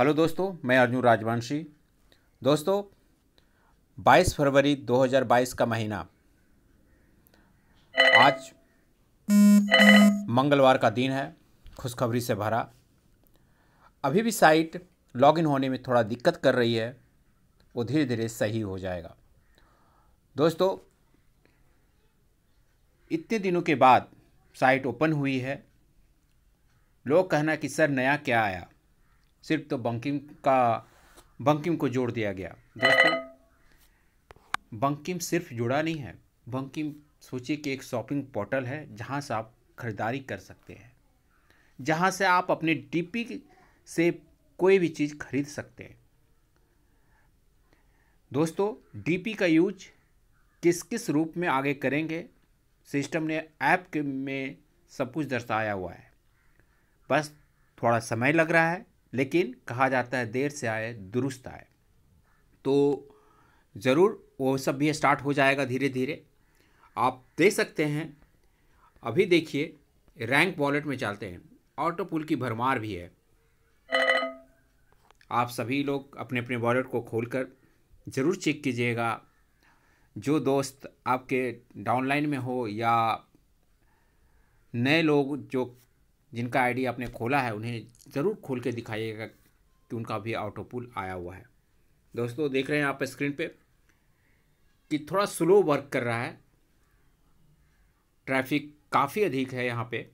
hello दोस्तों मैं अर्जुन राजवंशी दोस्तों 22 फरवरी 2022 का महीना आज मंगलवार का दिन है खुशखबरी से भरा अभी भी साइट लॉगिन होने में थोड़ा दिक्कत कर रही है वो धीरे धीरे सही हो जाएगा दोस्तों इतने दिनों के बाद साइट ओपन हुई है लोग कहना कि सर नया क्या आया सिर्फ तो बंकिम का बंकिम को जोड़ दिया गया दोस्तों बंकिम सिर्फ जुड़ा नहीं है बंकिम सोचिए कि एक शॉपिंग पोर्टल है जहाँ से आप खरीदारी कर सकते हैं जहाँ से आप अपने डीपी से कोई भी चीज़ खरीद सकते हैं दोस्तों डीपी का यूज किस किस रूप में आगे करेंगे सिस्टम ने ऐप के में सब कुछ दर्शाया हुआ है बस थोड़ा समय लग रहा है लेकिन कहा जाता है देर से आए दुरुस्त आए तो ज़रूर वो सब भी स्टार्ट हो जाएगा धीरे धीरे आप देख सकते हैं अभी देखिए रैंक वॉलेट में चलते हैं ऑटो पुल की भरमार भी है आप सभी लोग अपने अपने वॉलेट को खोलकर ज़रूर चेक कीजिएगा जो दोस्त आपके डाउनलाइन में हो या नए लोग जो जिनका आईडी आपने खोला है उन्हें ज़रूर खोल के दिखाइएगा कि उनका भी ऑटोपुल आया हुआ है दोस्तों देख रहे हैं आप स्क्रीन पे कि थोड़ा स्लो वर्क कर रहा है ट्रैफिक काफ़ी अधिक है यहाँ पे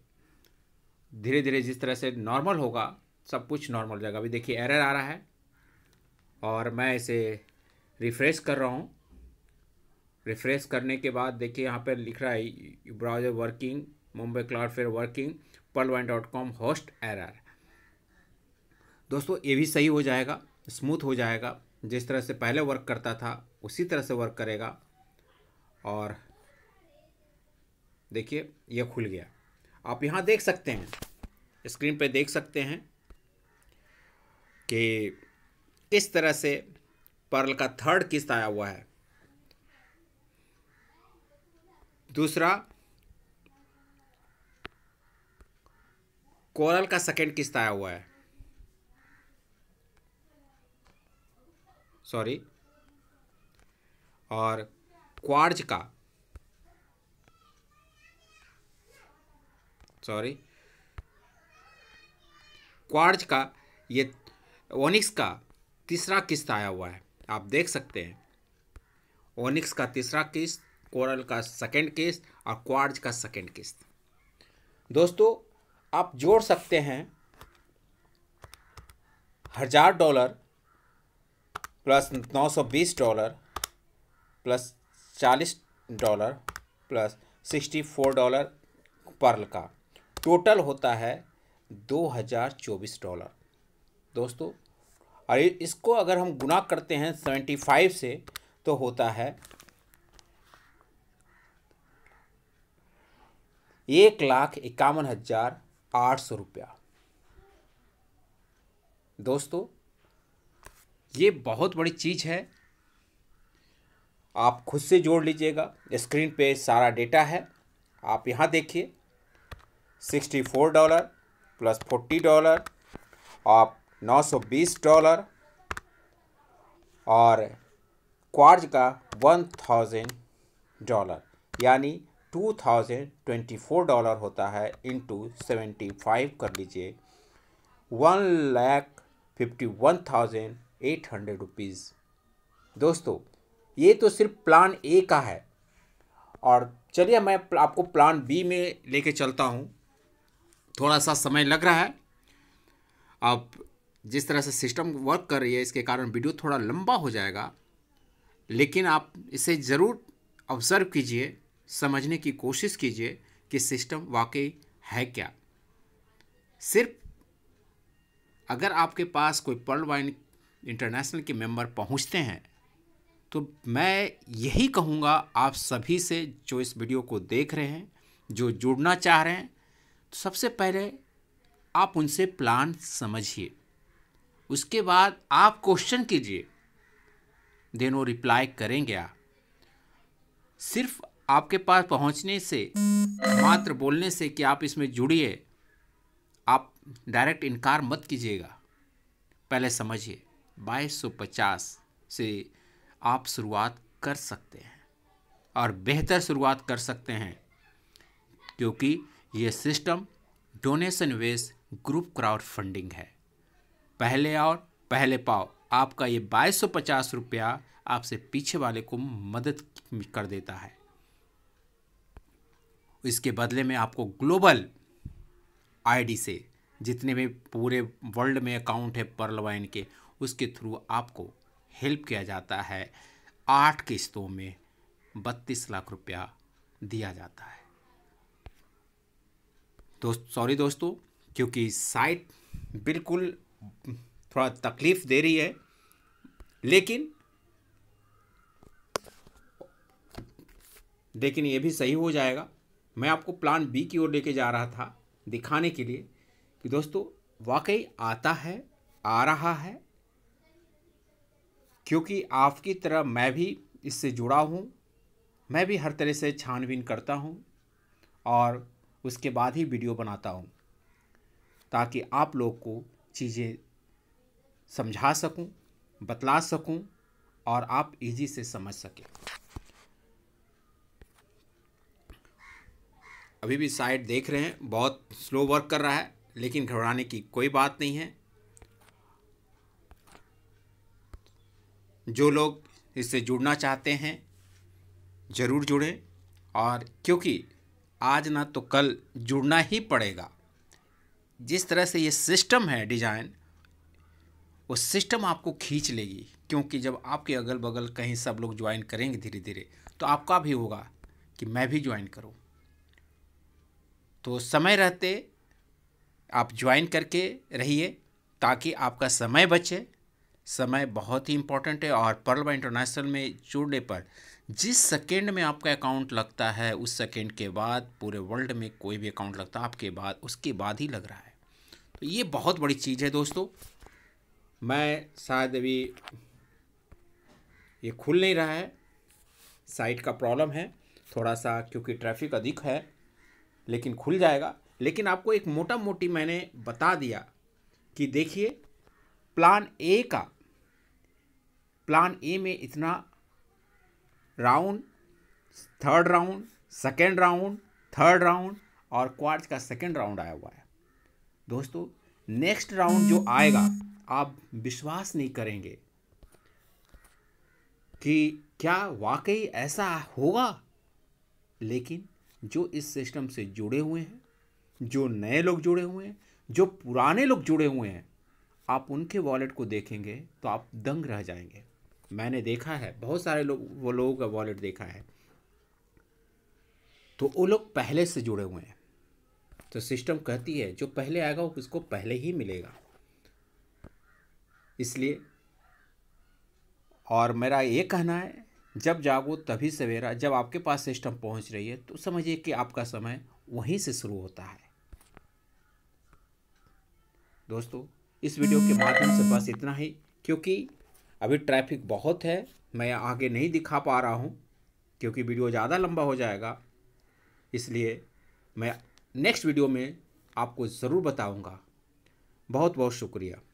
धीरे धीरे जिस तरह से नॉर्मल होगा सब कुछ नॉर्मल जाएगा अभी देखिए एरर आ रहा है और मैं इसे रिफ़्रेश कर रहा हूँ रिफ़्रेश करने के बाद देखिए यहाँ पर लिख रहा है browser working Mumbai Cloudflare working Pearlvine dot com host error दोस्तों ये भी सही हो जाएगा स्मूथ हो जाएगा जिस तरह से पहले वर्क करता था उसी तरह से वर्क करेगा और देखिए यह खुल गया आप यहाँ देख सकते हैं स्क्रीन पे देख सकते हैं कि किस तरह से पर्ल का थर्ड किस्त आया हुआ है दूसरा कोरल का सेकेंड किस्त आया हुआ है सॉरी और क्वार्ज का सॉरी क्वार्ज का ये ओनिक्स का तीसरा किस्त आया हुआ है आप देख सकते हैं ओनिक्स का तीसरा किस्त कोरल का सेकेंड किस्त और क्वार्ज का सेकेंड किस्त दोस्तों आप जोड़ सकते हैं हज़ार डॉलर प्लस नौ सौ बीस डॉलर प्लस चालीस dollar plus sixty four dollar Pearl का टोटल होता है दो हज़ार चौबीस डॉलर दोस्तों और इसको अगर हम गुना करते हैं सेवेंटी फाइव से तो होता है एक लाख इक्यावन हज़ार आठ सौ रुपया दोस्तों ये बहुत बड़ी चीज़ है आप खुद से जोड़ लीजिएगा स्क्रीन पे सारा डेटा है आप यहाँ देखिए sixty four dollar plus forty dollar आप नौ सौ बीस डॉलर और क्वार्ज का वन थाउजेंड डॉलर यानी two thousand twenty four dollar होता है इंटू सेवेंटी फाइव कर लीजिए one lakh fifty one thousand eight hundred rupees दोस्तों ये तो सिर्फ प्लान ए का है और चलिए मैं आपको प्लान बी में लेके चलता हूँ थोड़ा सा समय लग रहा है अब जिस तरह से सिस्टम वर्क कर रही है इसके कारण वीडियो थोड़ा लंबा हो जाएगा लेकिन आप इसे ज़रूर ऑब्ज़र्व कीजिए समझने की कोशिश कीजिए कि सिस्टम वाकई है क्या सिर्फ अगर आपके पास कोई पर्ल वाइन इंटरनेशनल के मेंबर पहुंचते हैं तो मैं यही कहूँगा आप सभी से जो इस वीडियो को देख रहे हैं जो जुड़ना चाह रहे हैं तो सबसे पहले आप उनसे प्लान समझिए उसके बाद आप क्वेश्चन कीजिए देन वो रिप्लाई करेंगे आप सिर्फ आपके पास पहुंचने से मात्र बोलने से कि आप इसमें जुड़िए आप डायरेक्ट इनकार मत कीजिएगा पहले समझिए 2250 से आप शुरुआत कर सकते हैं और बेहतर शुरुआत कर सकते हैं क्योंकि ये system donation base group crowd funding है पहले और पहले पाओ आपका ये बाईस सौ पचास रुपया आपसे पीछे वाले को मदद कर देता है तो इसके बदले में आपको ग्लोबल आईडी से जितने भी पूरे वर्ल्ड में अकाउंट है पर्लवाइन के उसके थ्रू आपको हेल्प किया जाता है आठ किस्तों में बत्तीस लाख रुपया दिया जाता है दोस्त सॉरी दोस्तों क्योंकि साइट बिल्कुल थोड़ा तकलीफ दे रही है लेकिन लेकिन ये भी सही हो जाएगा मैं आपको प्लान बी की ओर लेके जा रहा था दिखाने के लिए कि दोस्तों वाकई आता है आ रहा है क्योंकि आपकी तरह मैं भी इससे जुड़ा हूँ मैं भी हर तरह से छानबीन करता हूँ और उसके बाद ही वीडियो बनाता हूँ ताकि आप लोग को चीज़ें समझा सकूँ बतला सकूँ और आप इजी से समझ सकें अभी भी साइड देख रहे हैं बहुत स्लो वर्क कर रहा है लेकिन घबराने की कोई बात नहीं है जो लोग इससे जुड़ना चाहते हैं ज़रूर जुड़ें और क्योंकि आज ना तो कल जुड़ना ही पड़ेगा जिस तरह से ये सिस्टम है डिज़ाइन वो सिस्टम आपको खींच लेगी क्योंकि जब आपके अगल बगल कहीं सब लोग ज्वाइन करेंगे धीरे धीरे तो आपका भी होगा कि मैं भी ज्वाइन करूँ तो समय रहते आप ज्वाइन करके रहिए ताकि आपका समय बचे समय बहुत ही इम्पॉर्टेंट है और पर्लवा इंटरनेशनल में जुड़ने पर जिस सेकेंड में आपका अकाउंट लगता है उस सेकेंड के बाद पूरे वर्ल्ड में कोई भी अकाउंट लगता है आपके बाद उसके बाद ही लग रहा है तो ये बहुत बड़ी चीज़ है दोस्तों मैं शायद अभी ये खुल नहीं रहा है साइट का प्रॉब्लम है थोड़ा सा क्योंकि ट्रैफिक अधिक है लेकिन खुल जाएगा लेकिन आपको एक मोटा मोटी मैंने बता दिया कि देखिए प्लान ए का प्लान ए में इतना round third round second round third round और क्वार्ट का सेकेंड राउंड आया हुआ है दोस्तों नेक्स्ट राउंड जो आएगा आप विश्वास नहीं करेंगे कि क्या वाकई ऐसा होगा लेकिन जो इस सिस्टम से जुड़े हुए हैं जो नए लोग जुड़े हुए हैं जो पुराने लोग जुड़े हुए हैं आप उनके वॉलेट को देखेंगे तो आप दंग रह जाएंगे मैंने देखा है बहुत सारे लोग वो लोगों का वॉलेट देखा है तो वो लोग पहले से जुड़े हुए हैं तो सिस्टम कहती है जो पहले आएगा वो उसको पहले ही मिलेगा इसलिए और मेरा ये कहना है जब जागो तभी सवेरा जब आपके पास सिस्टम पहुंच रही है तो समझिए कि आपका समय वहीं से शुरू होता है दोस्तों इस वीडियो के माध्यम से बस इतना ही क्योंकि अभी ट्रैफिक बहुत है मैं आगे नहीं दिखा पा रहा हूँ क्योंकि वीडियो ज़्यादा लंबा हो जाएगा इसलिए मैं नेक्स्ट वीडियो में आपको ज़रूर बताऊँगा बहुत बहुत शुक्रिया